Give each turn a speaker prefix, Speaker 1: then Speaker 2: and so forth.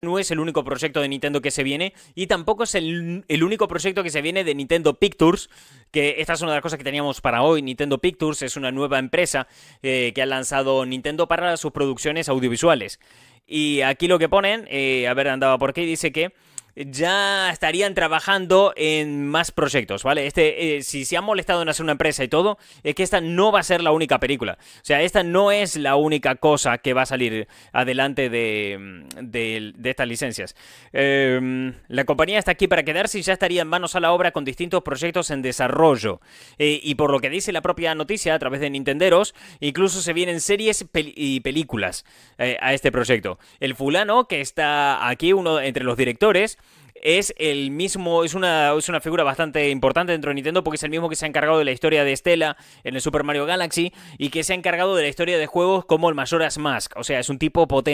Speaker 1: No es el único proyecto de Nintendo que se viene y tampoco es el, único proyecto que se viene de Nintendo Pictures, que esta es una de las cosas que teníamos para hoy. Nintendo Pictures es una nueva empresa eh, que ha lanzado Nintendo para sus producciones audiovisuales. Y aquí lo que ponen, eh, a ver, andaba por aquí, dice que ya estarían trabajando en más proyectos, ¿vale? Este, eh, si se han molestado en hacer una empresa y todo, es que esta no va a ser la única película. O sea, esta no es la única cosa que va a salir adelante de, mm, estas licencias. Em, la compañía está aquí para quedarse y ya estaría en manos a la obra con distintos proyectos en desarrollo. Eh, y por lo que dice la propia noticia a través de Nintenderos, incluso se vienen series y películas eh, a este proyecto. El fulano, que está aquí, uno entre los directores, es el mismo, es una, es una figura bastante importante dentro de Nintendo porque es el mismo que se ha encargado de la historia de Estela en el Super Mario Galaxy y que se ha encargado de la historia de juegos como el Majora's Mask. O sea, es un tipo potente.